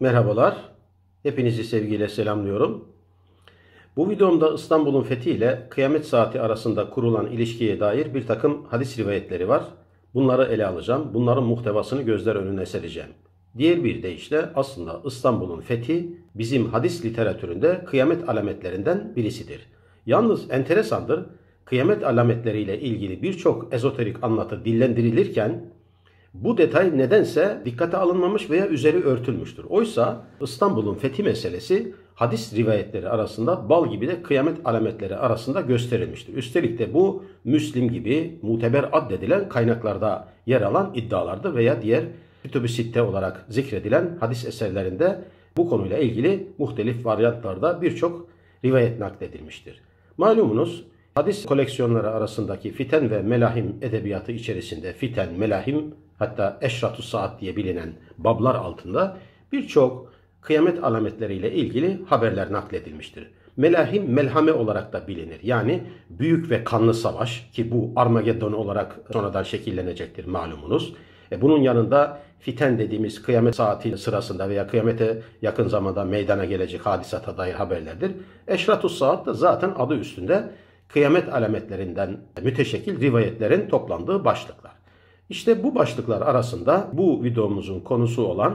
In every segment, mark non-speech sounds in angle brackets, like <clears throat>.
Merhabalar. Hepinizi sevgiyle selamlıyorum. Bu videomda İstanbul'un fethi ile kıyamet saati arasında kurulan ilişkiye dair bir takım hadis rivayetleri var. Bunları ele alacağım. Bunların muhtevasını gözler önüne sereceğim. Diğer bir deyişle aslında İstanbul'un fethi bizim hadis literatüründe kıyamet alametlerinden birisidir. Yalnız enteresandır, kıyamet alametleriyle ilgili birçok ezoterik anlatı dillendirilirken bu detay nedense dikkate alınmamış veya üzeri örtülmüştür. Oysa İstanbul'un fethi meselesi hadis rivayetleri arasında bal gibi de kıyamet alametleri arasında gösterilmiştir. Üstelik de bu Müslim gibi muteber addedilen kaynaklarda yer alan iddialarda veya diğer kütüb Sitte olarak zikredilen hadis eserlerinde bu konuyla ilgili muhtelif varyantlarda birçok rivayet nakledilmiştir. Malumunuz hadis koleksiyonları arasındaki fiten ve melahim edebiyatı içerisinde fiten, melahim hatta Eşratu Saat diye bilinen bablar altında birçok kıyamet alametleriyle ilgili haberler nakledilmiştir. Melahim melhame olarak da bilinir. Yani büyük ve kanlı savaş ki bu Armageddon olarak sonradan şekillenecektir malumunuz. E bunun yanında fiten dediğimiz kıyamet saati sırasında veya kıyamete yakın zamanda meydana gelecek hadisata dair haberlerdir. Eşratus saat de zaten adı üstünde kıyamet alametlerinden müteşekkil rivayetlerin toplandığı başlıklar. İşte bu başlıklar arasında bu videomuzun konusu olan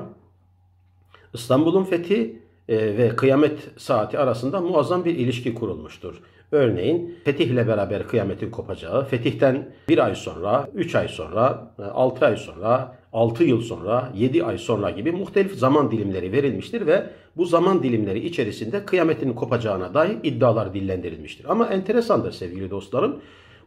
İstanbul'un fethi e, ve kıyamet saati arasında muazzam bir ilişki kurulmuştur. Örneğin fetihle beraber kıyametin kopacağı, fetihten bir ay sonra, üç ay sonra, e, altı ay sonra, altı yıl sonra, yedi ay sonra gibi muhtelif zaman dilimleri verilmiştir ve bu zaman dilimleri içerisinde kıyametin kopacağına dair iddialar dillendirilmiştir. Ama enteresandır sevgili dostlarım.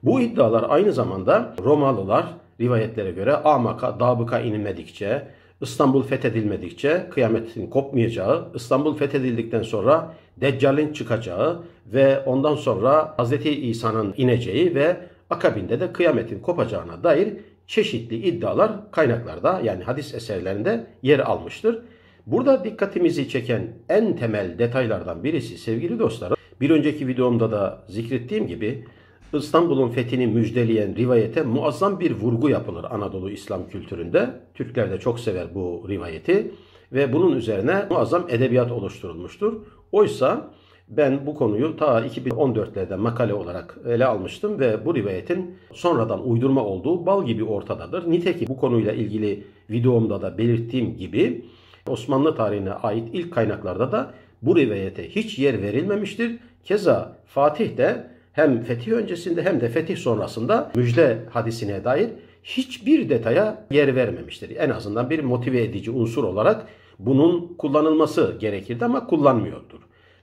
Bu iddialar aynı zamanda Romalılar, rivayetlere göre Amaka, Dabıka inilmedikçe, İstanbul fethedilmedikçe kıyametin kopmayacağı, İstanbul fethedildikten sonra Deccal'in çıkacağı ve ondan sonra Hz. İsa'nın ineceği ve akabinde de kıyametin kopacağına dair çeşitli iddialar kaynaklarda yani hadis eserlerinde yer almıştır. Burada dikkatimizi çeken en temel detaylardan birisi sevgili dostlarım Bir önceki videomda da zikrettiğim gibi İstanbul'un fethini müjdeleyen rivayete muazzam bir vurgu yapılır Anadolu İslam kültüründe. Türkler de çok sever bu rivayeti ve bunun üzerine muazzam edebiyat oluşturulmuştur. Oysa ben bu konuyu ta 2014'lerde makale olarak ele almıştım ve bu rivayetin sonradan uydurma olduğu bal gibi ortadadır. Nitekim bu konuyla ilgili videomda da belirttiğim gibi Osmanlı tarihine ait ilk kaynaklarda da bu rivayete hiç yer verilmemiştir. Keza Fatih de hem fetih öncesinde hem de fetih sonrasında müjde hadisine dair hiçbir detaya yer vermemiştir. En azından bir motive edici unsur olarak bunun kullanılması gerekirdi ama kullanmıyordur.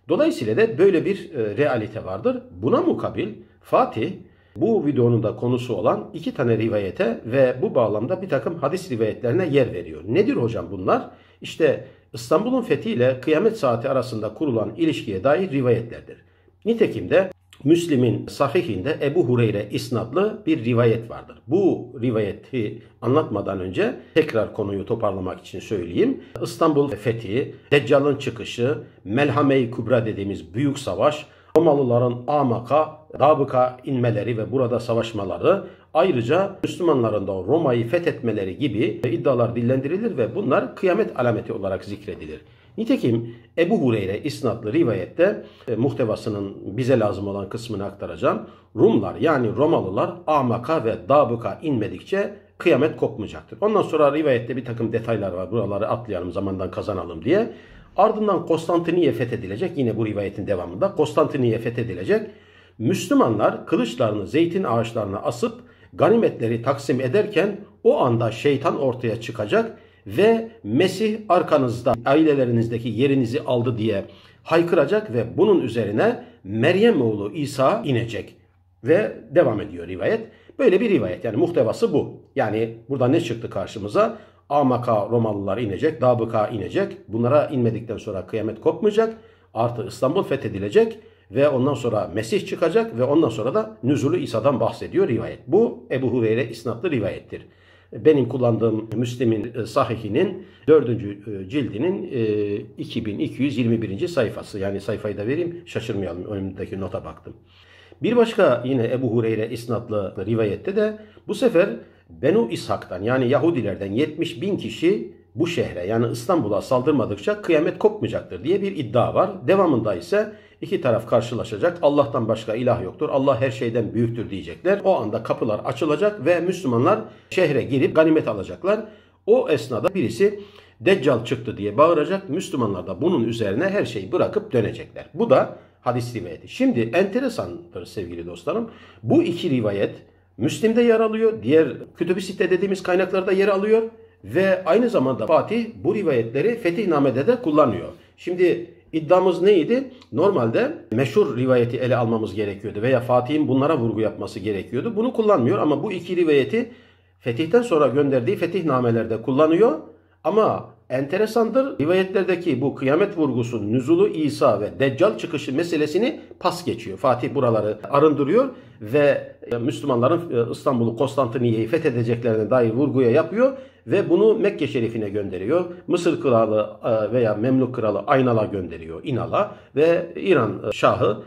Dolayısıyla da böyle bir e, realite vardır. Buna mukabil Fatih bu videonun da konusu olan iki tane rivayete ve bu bağlamda bir takım hadis rivayetlerine yer veriyor. Nedir hocam bunlar? İşte İstanbul'un fethiyle kıyamet saati arasında kurulan ilişkiye dair rivayetlerdir. Nitekim de Müslim'in sahihinde Ebu Hureyre isnatlı bir rivayet vardır. Bu rivayeti anlatmadan önce tekrar konuyu toparlamak için söyleyeyim. İstanbul fethi, Deccal'ın çıkışı, Melhame-i Kubra dediğimiz büyük savaş, Romalıların Amaka, Rabıka inmeleri ve burada savaşmaları ayrıca Müslümanların da Roma'yı fethetmeleri gibi iddialar dillendirilir ve bunlar kıyamet alameti olarak zikredilir. Nitekim Ebu Hureyre isnatlı rivayette e, muhtevasının bize lazım olan kısmını aktaracağım. Rumlar yani Romalılar amaka ve dabıka inmedikçe kıyamet kopmayacaktır. Ondan sonra rivayette bir takım detaylar var. Buraları atlayalım zamandan kazanalım diye. Ardından Konstantiniye fethedilecek. Yine bu rivayetin devamında Konstantiniye fethedilecek. Müslümanlar kılıçlarını zeytin ağaçlarına asıp ganimetleri taksim ederken o anda şeytan ortaya çıkacak ve Mesih arkanızda ailelerinizdeki yerinizi aldı diye haykıracak ve bunun üzerine Meryem oğlu İsa inecek. Ve devam ediyor rivayet. Böyle bir rivayet yani muhtevası bu. Yani burada ne çıktı karşımıza? Amaka Romalılar inecek, Dabıka inecek. Bunlara inmedikten sonra kıyamet kopmayacak. Artı İstanbul fethedilecek ve ondan sonra Mesih çıkacak ve ondan sonra da nüzulü İsa'dan bahsediyor rivayet. Bu Ebu Hureyre isnatlı rivayettir benim kullandığım Müslim'in e, sahihinin 4. E, cildinin 2221. E, sayfası. Yani sayfayı da vereyim şaşırmayalım önümdeki nota baktım. Bir başka yine Ebu Hureyre isnatlı rivayette de bu sefer Benu İshak'tan yani Yahudilerden 70 bin kişi bu şehre yani İstanbul'a saldırmadıkça kıyamet kopmayacaktır diye bir iddia var. Devamında ise İki taraf karşılaşacak. Allah'tan başka ilah yoktur. Allah her şeyden büyüktür diyecekler. O anda kapılar açılacak ve Müslümanlar şehre girip ganimet alacaklar. O esnada birisi Deccal çıktı diye bağıracak. Müslümanlar da bunun üzerine her şeyi bırakıp dönecekler. Bu da hadis rivayeti. Şimdi enteresandır sevgili dostlarım. Bu iki rivayet Müslim'de yer alıyor. Diğer kütüb-i sitte dediğimiz kaynaklarda yer alıyor. Ve aynı zamanda Fatih bu rivayetleri Fetihnamede de kullanıyor. Şimdi İddiamız neydi? Normalde meşhur rivayeti ele almamız gerekiyordu veya Fatih'in bunlara vurgu yapması gerekiyordu. Bunu kullanmıyor ama bu iki rivayeti fetihten sonra gönderdiği fetih namelerde kullanıyor ama enteresandır rivayetlerdeki bu kıyamet vurgusu, nüzulu İsa ve Deccal çıkışı meselesini pas geçiyor. Fatih buraları arındırıyor ve e, Müslümanların e, İstanbul'u Konstantiniye'yi fethedeceklerine dair vurguya yapıyor ve bunu Mekke şerifine gönderiyor. Mısır kralı e, veya Memluk kralı Aynal'a gönderiyor, İnal'a ve İran şahı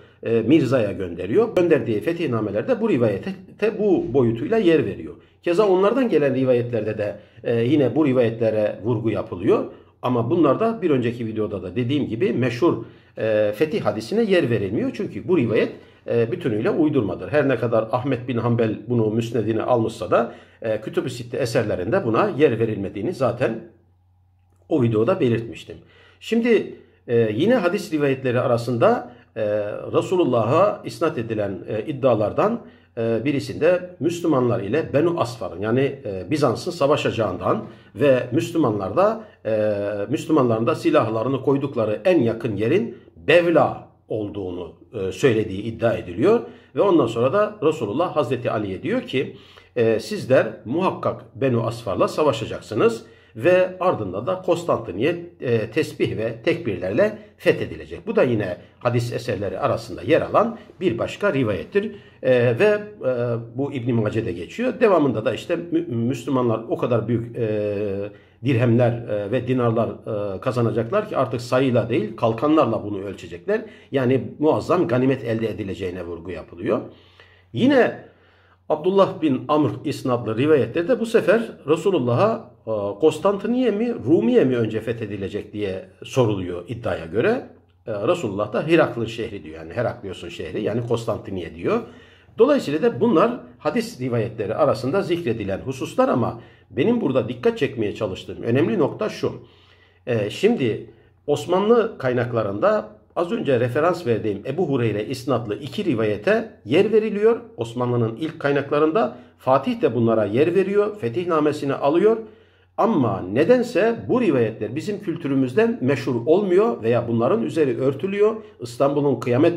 Mirza'ya gönderiyor. Gönderdiği fetihnamelerde bu rivayete bu boyutuyla yer veriyor. Keza onlardan gelen rivayetlerde de e, yine bu rivayetlere vurgu yapılıyor. Ama bunlarda bir önceki videoda da dediğim gibi meşhur e, fetih hadisine yer verilmiyor. Çünkü bu rivayet e, bütünüyle uydurmadır. Her ne kadar Ahmet bin Hanbel bunu müsnedine almışsa da e, Kütüb-ü Sitte eserlerinde buna yer verilmediğini zaten o videoda belirtmiştim. Şimdi e, yine hadis rivayetleri arasında e, Resulullah'a isnat edilen e, iddialardan ee, birisinde Müslümanlar ile Benu Asfar'ın yani e, Bizans'ın savaşacağından ve Müslümanlar da e, Müslümanların da silahlarını koydukları en yakın yerin Bevla olduğunu e, söylediği iddia ediliyor. Ve ondan sonra da Resulullah Hazreti Ali'ye diyor ki sizler muhakkak Benu Asfar'la savaşacaksınız ve ardından da Konstantiniye e, tesbih ve tekbirlerle fethedilecek. Bu da yine hadis eserleri arasında yer alan bir başka rivayettir. E, ve e, bu İbn-i Mace'de geçiyor. Devamında da işte Müslümanlar o kadar büyük e, dirhemler e, ve dinarlar e, kazanacaklar ki artık sayıyla değil kalkanlarla bunu ölçecekler. Yani muazzam ganimet elde edileceğine vurgu yapılıyor. Yine Abdullah bin Amr isnadlı de bu sefer Resulullah'a ee, Konstantiniye mi Rumiye mi önce fethedilecek diye soruluyor iddiaya göre. Ee, Resulullah da Heraklın şehri diyor. Yani Heraklios'un şehri yani Konstantiniye diyor. Dolayısıyla da bunlar hadis rivayetleri arasında zikredilen hususlar ama benim burada dikkat çekmeye çalıştığım önemli nokta şu. Ee, şimdi Osmanlı kaynaklarında az önce referans verdiğim Ebu Hureyre isnatlı iki rivayete yer veriliyor. Osmanlı'nın ilk kaynaklarında Fatih de bunlara yer veriyor. fetih namesini alıyor ama nedense bu rivayetler bizim kültürümüzden meşhur olmuyor veya bunların üzeri örtülüyor. İstanbul'un kıyamet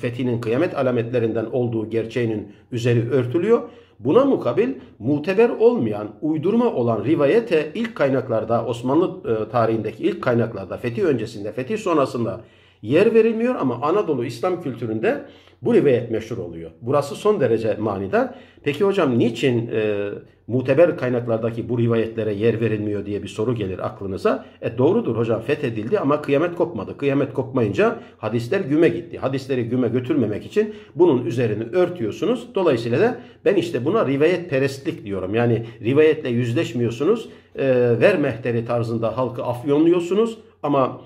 fethinin kıyamet alametlerinden olduğu gerçeğinin üzeri örtülüyor. Buna mukabil muteber olmayan, uydurma olan rivayete ilk kaynaklarda Osmanlı e, tarihindeki ilk kaynaklarda fetih öncesinde, fetih sonrasında yer verilmiyor ama Anadolu İslam kültüründe bu rivayet meşhur oluyor. Burası son derece manidar. Peki hocam niçin e, muteber kaynaklardaki bu rivayetlere yer verilmiyor diye bir soru gelir aklınıza. E doğrudur hocam fethedildi ama kıyamet kopmadı. Kıyamet kopmayınca hadisler güme gitti. Hadisleri güme götürmemek için bunun üzerini örtüyorsunuz. Dolayısıyla da ben işte buna rivayet perestlik diyorum. Yani rivayetle yüzleşmiyorsunuz. E, mehteri tarzında halkı afyonluyorsunuz ama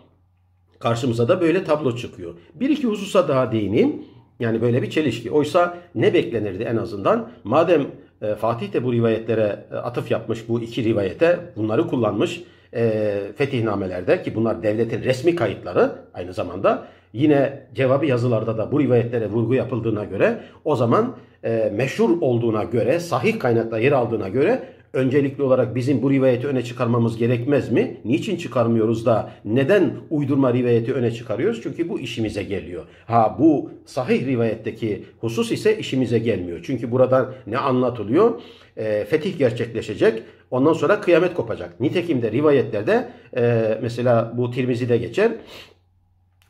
Karşımıza da böyle tablo çıkıyor. Bir iki hususa daha değineyim. Yani böyle bir çelişki. Oysa ne beklenirdi en azından? Madem e, Fatih de bu rivayetlere e, atıf yapmış, bu iki rivayete bunları kullanmış e, fetihnamelerde ki bunlar devletin resmi kayıtları aynı zamanda yine cevabı yazılarda da bu rivayetlere vurgu yapıldığına göre o zaman e, meşhur olduğuna göre sahih kaynakta yer aldığına göre öncelikli olarak bizim bu rivayeti öne çıkarmamız gerekmez mi? Niçin çıkarmıyoruz da neden uydurma rivayeti öne çıkarıyoruz? Çünkü bu işimize geliyor. Ha bu sahih rivayetteki husus ise işimize gelmiyor. Çünkü burada ne anlatılıyor? E, fetih gerçekleşecek. Ondan sonra kıyamet kopacak. Nitekim de rivayetlerde e, mesela bu Tirmizi'de geçer.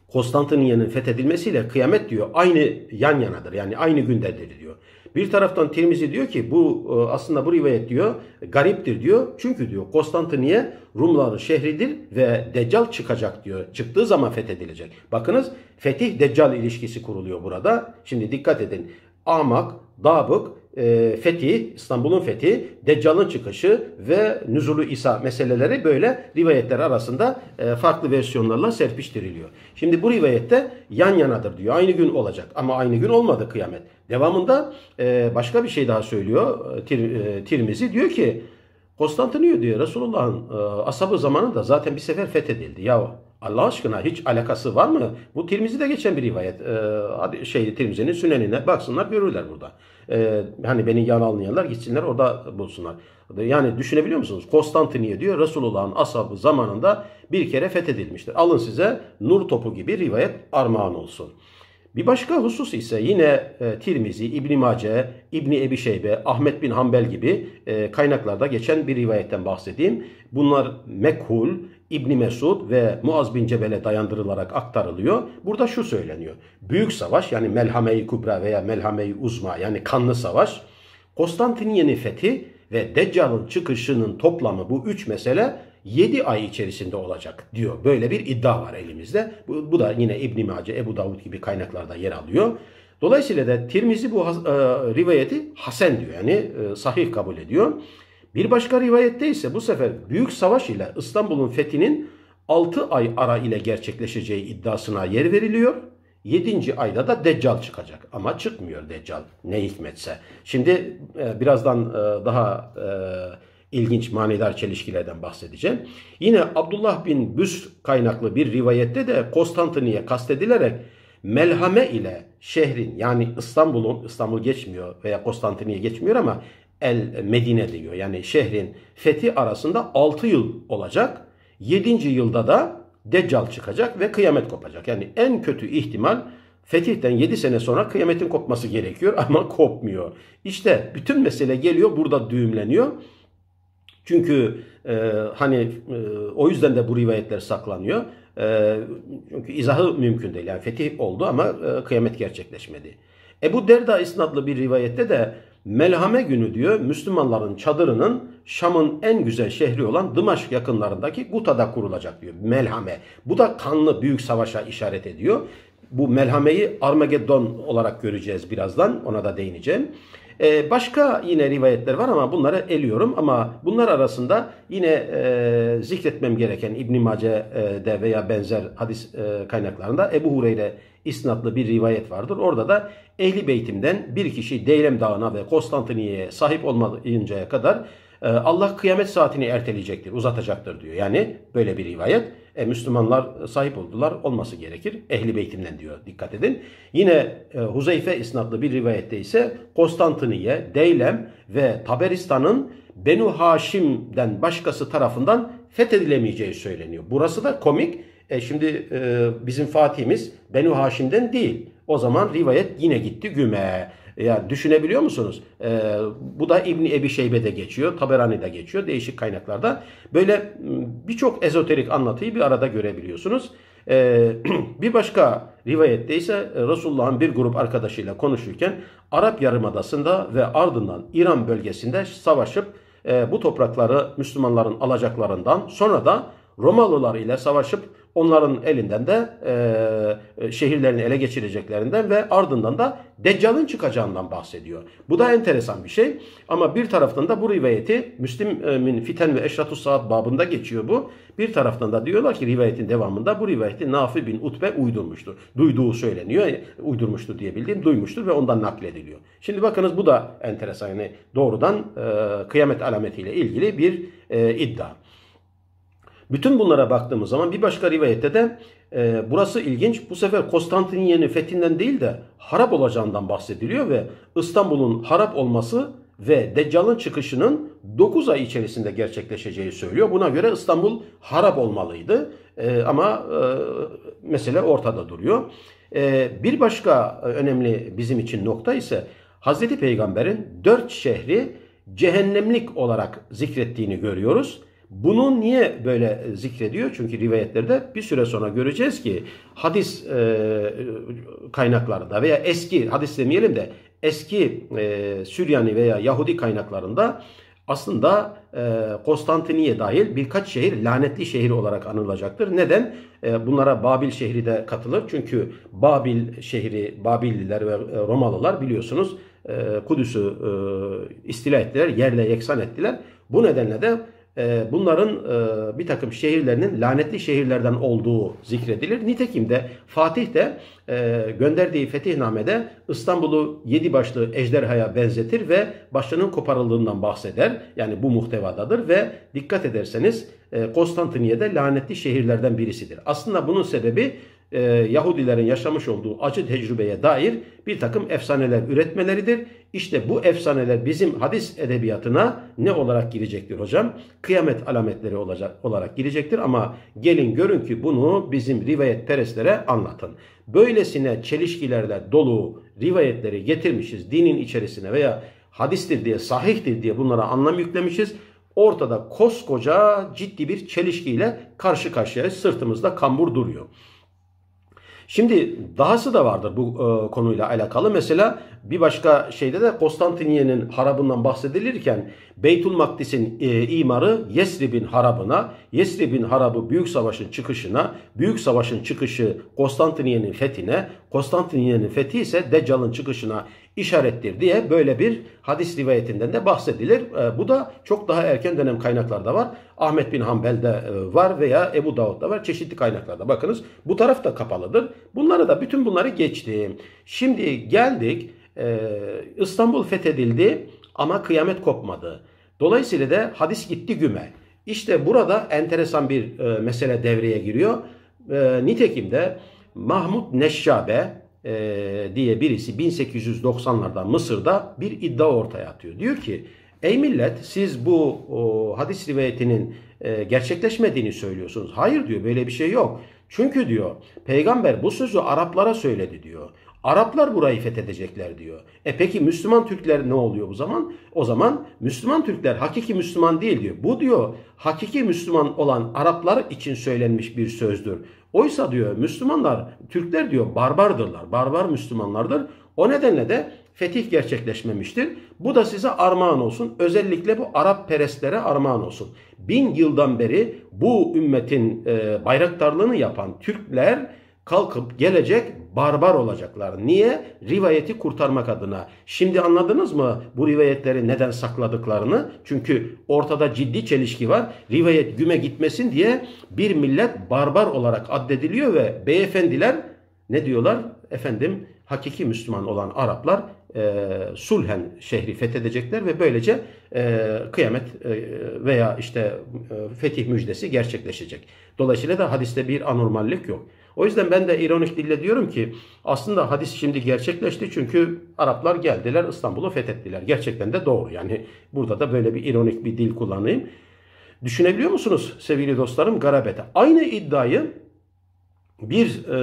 Konstantiniyye'nin fethedilmesiyle kıyamet diyor aynı yan yanadır. Yani aynı gündedir diyor. Bir taraftan Tirmizi diyor ki bu e, aslında bu rivayet diyor gariptir diyor. Çünkü diyor Konstantiniye Rumların şehridir ve Deccal çıkacak diyor. Çıktığı zaman fethedilecek. Bakınız fetih Deccal ilişkisi kuruluyor burada. Şimdi dikkat edin. Amak, Dabık, e, fethi, İstanbul'un fethi, Deccal'ın çıkışı ve Nüzulu İsa meseleleri böyle rivayetler arasında e, farklı versiyonlarla serpiştiriliyor. Şimdi bu rivayette yan yanadır diyor. Aynı gün olacak ama aynı gün olmadı kıyamet. Devamında e, başka bir şey daha söylüyor e, Tir, e, Tirmizi. Diyor ki Konstantiniye diyor Resulullah'ın e, asabı zamanında zaten bir sefer fethedildi. Ya Allah aşkına hiç alakası var mı? Bu Tirmizi de geçen bir rivayet. E, şey Tirmizi'nin sünenine baksınlar görürler burada. E, hani beni yan almayanlar gitsinler orada bulsunlar. Yani düşünebiliyor musunuz? Konstantiniye diyor Resulullah'ın asabı zamanında bir kere fethedilmiştir. Alın size nur topu gibi rivayet armağan olsun. Bir başka husus ise yine e, Tirmizi, İbn Mace, İbn Ebi Şeybe, Ahmet bin Hanbel gibi e, kaynaklarda geçen bir rivayetten bahsedeyim. Bunlar mekhul, İbn Mesud ve Muaz bin Cebel'e dayandırılarak aktarılıyor. Burada şu söyleniyor. Büyük savaş yani Melhame-i Kubra veya Melhame-i Uzma yani kanlı savaş, Konstantiniyye'nin fethi ve Deccal'ın çıkışının toplamı bu üç mesele 7 ay içerisinde olacak diyor. Böyle bir iddia var elimizde. Bu, bu da yine İbn Mace, Ebu Davud gibi kaynaklarda yer alıyor. Dolayısıyla da Tirmizi bu e, rivayeti Hasan diyor. Yani e, sahih kabul ediyor. Bir başka rivayette ise bu sefer büyük savaş ile İstanbul'un fethinin 6 ay ara ile gerçekleşeceği iddiasına yer veriliyor. 7. ayda da Deccal çıkacak ama çıkmıyor Deccal ne hikmetse. Şimdi e, birazdan e, daha e, ilginç manidar çelişkilerden bahsedeceğim. Yine Abdullah bin Büs kaynaklı bir rivayette de Konstantin'e kastedilerek melhame ile şehrin yani İstanbul'un İstanbul geçmiyor veya Konstantin'e geçmiyor ama El Medine diyor. Yani şehrin fethi arasında 6 yıl olacak. 7. yılda da Deccal çıkacak ve kıyamet kopacak. Yani en kötü ihtimal fetihten 7 sene sonra kıyametin kopması gerekiyor <laughs> ama kopmuyor. İşte bütün mesele geliyor burada düğümleniyor. Çünkü e, hani e, o yüzden de bu rivayetler saklanıyor. E, çünkü izahı mümkün değil. Yani fetih oldu ama e, kıyamet gerçekleşmedi. Ebu Derda isnadlı bir rivayette de Melhame günü diyor Müslümanların çadırının Şam'ın en güzel şehri olan Dımaşk yakınlarındaki Guta'da kurulacak diyor. Melhame. Bu da kanlı büyük savaşa işaret ediyor. Bu melhameyi Armageddon olarak göreceğiz birazdan. Ona da değineceğim. E, başka yine rivayetler var ama bunları eliyorum ama bunlar arasında yine e, zikretmem gereken İbn Mace'de veya benzer hadis e, kaynaklarında Ebu Hureyre isnatlı bir rivayet vardır. Orada da Ehli Beytim'den bir kişi Deylem Dağı'na ve Konstantiniyeye sahip olmayıncaya kadar e, Allah kıyamet saatini erteleyecektir, uzatacaktır diyor. Yani böyle bir rivayet e, Müslümanlar e, sahip oldular. Olması gerekir. Ehli beytimden diyor. Dikkat edin. Yine e, Huzeyfe isnatlı bir rivayette ise Konstantiniye, Deylem ve Taberistan'ın Benu Haşim'den başkası tarafından fethedilemeyeceği söyleniyor. Burası da komik. E şimdi e, bizim Fatih'imiz Benu Haşim'den değil. O zaman rivayet yine gitti güme. Yani düşünebiliyor musunuz? E, bu da İbni Ebi Şeybe'de geçiyor. Taberani'de geçiyor. Değişik kaynaklarda. Böyle ıı, birçok ezoterik anlatıyı bir arada görebiliyorsunuz. E, <clears throat> bir başka rivayette ise e, Resulullah'ın bir grup arkadaşıyla konuşurken Arap Yarımadası'nda ve ardından İran bölgesinde savaşıp e, bu toprakları Müslümanların alacaklarından sonra da Romalılar ile savaşıp onların elinden de e, e, şehirlerini ele geçireceklerinden ve ardından da Deccal'ın çıkacağından bahsediyor. Bu da enteresan bir şey. Ama bir taraftan da bu rivayeti Müslim'in Fiten ve Eşratus Saat babında geçiyor bu. Bir taraftan da diyorlar ki rivayetin devamında bu rivayeti Nafi bin Utbe uydurmuştur. Duyduğu söyleniyor. Uydurmuştur diyebildiğim duymuştur ve ondan naklediliyor. Şimdi bakınız bu da enteresan. Yani doğrudan e, kıyamet alametiyle ilgili bir e, iddia. Bütün bunlara baktığımız zaman bir başka rivayette de e, burası ilginç. Bu sefer Konstantiniyye'nin fethinden değil de harap olacağından bahsediliyor ve İstanbul'un harap olması ve Deccal'ın çıkışının 9 ay içerisinde gerçekleşeceği söylüyor. Buna göre İstanbul harap olmalıydı e, ama e, mesele ortada duruyor. E, bir başka e, önemli bizim için nokta ise Hazreti Peygamber'in dört şehri cehennemlik olarak zikrettiğini görüyoruz. Bunu niye böyle e, zikrediyor? Çünkü rivayetlerde bir süre sonra göreceğiz ki hadis e, kaynaklarında veya eski hadis demeyelim de eski e, Süryani veya Yahudi kaynaklarında aslında e, Konstantiniye dahil birkaç şehir lanetli şehir olarak anılacaktır. Neden? E, bunlara Babil şehri de katılır. Çünkü Babil şehri, Babililer ve e, Romalılar biliyorsunuz e, Kudüs'ü e, istila ettiler, yerle yeksan ettiler. Bu nedenle de ee, bunların e, bir takım şehirlerinin lanetli şehirlerden olduğu zikredilir. Nitekim de Fatih de e, gönderdiği fetihnamede İstanbul'u yedi başlı ejderhaya benzetir ve başının koparıldığından bahseder. Yani bu muhtevadadır ve dikkat ederseniz e, Konstantiniye'de lanetli şehirlerden birisidir. Aslında bunun sebebi e, Yahudilerin yaşamış olduğu acı tecrübeye dair bir takım efsaneler üretmeleridir. İşte bu efsaneler bizim hadis edebiyatına ne olarak girecektir hocam? Kıyamet alametleri olacak, olarak girecektir ama gelin görün ki bunu bizim rivayet perestlere anlatın. Böylesine çelişkilerle dolu rivayetleri getirmişiz dinin içerisine veya hadistir diye sahihtir diye bunlara anlam yüklemişiz ortada koskoca ciddi bir çelişkiyle karşı karşıya sırtımızda kambur duruyor. Şimdi dahası da vardır bu e, konuyla alakalı. Mesela bir başka şeyde de Konstantiniye'nin harabından bahsedilirken Beytül Makdis'in e, imarı Yesrib'in harabına, Yesrib'in harabı Büyük Savaş'ın çıkışına, Büyük Savaş'ın çıkışı Konstantiniye'nin fethine, Konstantiniye'nin fethi ise Deccal'ın çıkışına işarettir diye böyle bir hadis rivayetinden de bahsedilir. Ee, bu da çok daha erken dönem kaynaklarda var. Ahmet bin Hanbel'de e, var veya Ebu Davud'da var. Çeşitli kaynaklarda bakınız. Bu taraf da kapalıdır. Bunları da bütün bunları geçtim. Şimdi geldik. E, İstanbul fethedildi ama kıyamet kopmadı. Dolayısıyla da hadis gitti güme. İşte burada enteresan bir e, mesele devreye giriyor. Nitekim de Mahmud Neşşabe e, diye birisi 1890'larda Mısır'da bir iddia ortaya atıyor. Diyor ki ey millet siz bu o, hadis rivayetinin e, gerçekleşmediğini söylüyorsunuz. Hayır diyor böyle bir şey yok. Çünkü diyor peygamber bu sözü Araplara söyledi diyor. Araplar burayı fethedecekler diyor. E peki Müslüman Türkler ne oluyor bu zaman? O zaman Müslüman Türkler hakiki Müslüman değil diyor. Bu diyor hakiki Müslüman olan Araplar için söylenmiş bir sözdür. Oysa diyor Müslümanlar, Türkler diyor barbardırlar, barbar Müslümanlardır. O nedenle de fetih gerçekleşmemiştir. Bu da size armağan olsun. Özellikle bu Arap perestlere armağan olsun. Bin yıldan beri bu ümmetin e, bayraktarlığını yapan Türkler kalkıp gelecek barbar olacaklar. Niye? Rivayeti kurtarmak adına. Şimdi anladınız mı bu rivayetleri neden sakladıklarını? Çünkü ortada ciddi çelişki var. Rivayet güme gitmesin diye bir millet barbar olarak addediliyor ve beyefendiler ne diyorlar? Efendim hakiki Müslüman olan Araplar e, sulhen şehri fethedecekler ve böylece e, kıyamet e, veya işte e, fetih müjdesi gerçekleşecek. Dolayısıyla da hadiste bir anormallik yok. O yüzden ben de ironik dille diyorum ki aslında hadis şimdi gerçekleşti çünkü Araplar geldiler İstanbul'u fethettiler. Gerçekten de doğru yani burada da böyle bir ironik bir dil kullanayım. Düşünebiliyor musunuz sevgili dostlarım garabete? Aynı iddiayı bir e,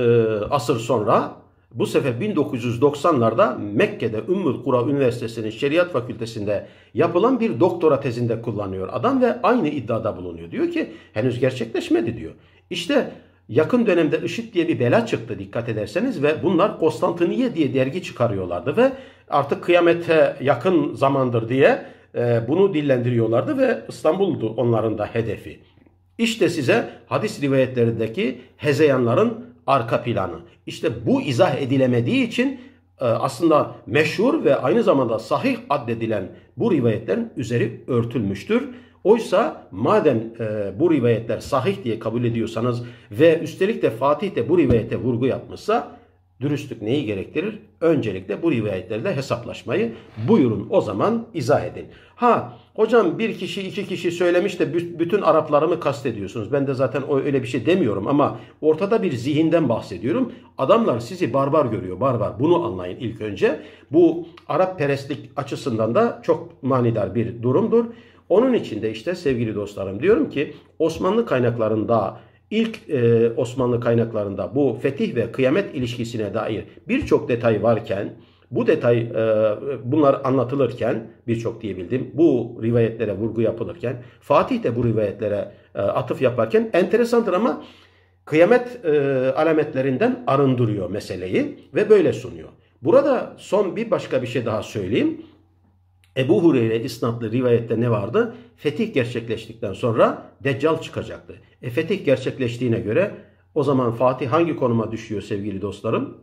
asır sonra bu sefer 1990'larda Mekke'de Ümmül Kura Üniversitesi'nin Şeriat Fakültesi'nde yapılan bir doktora tezinde kullanıyor adam ve aynı iddiada bulunuyor. Diyor ki henüz gerçekleşmedi diyor. İşte yakın dönemde IŞİD diye bir bela çıktı dikkat ederseniz ve bunlar Konstantiniye diye dergi çıkarıyorlardı ve artık kıyamete yakın zamandır diye e, bunu dillendiriyorlardı ve İstanbul'du onların da hedefi. İşte size hadis rivayetlerindeki hezeyanların arka planı. İşte bu izah edilemediği için e, aslında meşhur ve aynı zamanda sahih addedilen bu rivayetlerin üzeri örtülmüştür. Oysa madem e, bu rivayetler sahih diye kabul ediyorsanız ve üstelik de Fatih de bu rivayete vurgu yapmışsa dürüstlük neyi gerektirir? Öncelikle bu rivayetlerle hesaplaşmayı buyurun o zaman izah edin. Ha hocam bir kişi iki kişi söylemiş de bütün Araplarımı mı kastediyorsunuz? Ben de zaten öyle bir şey demiyorum ama ortada bir zihinden bahsediyorum. Adamlar sizi barbar görüyor barbar bunu anlayın ilk önce. Bu Arap perestlik açısından da çok manidar bir durumdur. Onun için de işte sevgili dostlarım diyorum ki Osmanlı kaynaklarında ilk e, Osmanlı kaynaklarında bu fetih ve kıyamet ilişkisine dair birçok detay varken bu detay e, bunlar anlatılırken birçok diyebildim bu rivayetlere vurgu yapılırken Fatih de bu rivayetlere e, atıf yaparken enteresandır ama kıyamet e, alametlerinden arındırıyor meseleyi ve böyle sunuyor. Burada son bir başka bir şey daha söyleyeyim. Ebu Hureyre isnatlı rivayette ne vardı? Fetih gerçekleştikten sonra Deccal çıkacaktı. E fetih gerçekleştiğine göre o zaman Fatih hangi konuma düşüyor sevgili dostlarım?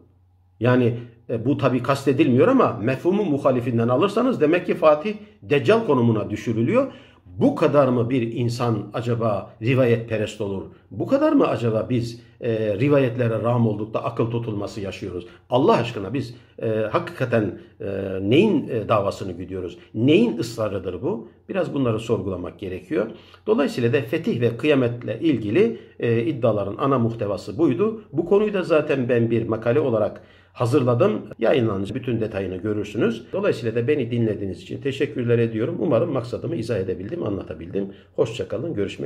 Yani e, bu tabi kastedilmiyor ama mefhumu muhalifinden alırsanız demek ki Fatih Deccal konumuna düşürülüyor bu kadar mı bir insan acaba rivayet perest olur? Bu kadar mı acaba biz e, rivayetlere ram olduk akıl tutulması yaşıyoruz? Allah aşkına biz e, hakikaten e, neyin e, davasını gidiyoruz? Neyin ısrarıdır bu? Biraz bunları sorgulamak gerekiyor. Dolayısıyla da fetih ve kıyametle ilgili e, iddiaların ana muhtevası buydu. Bu konuyu da zaten ben bir makale olarak hazırladım. Yayınlanacak bütün detayını görürsünüz. Dolayısıyla da beni dinlediğiniz için teşekkürler ediyorum. Umarım maksadımı izah edebildim, anlatabildim. Hoşçakalın, görüşmek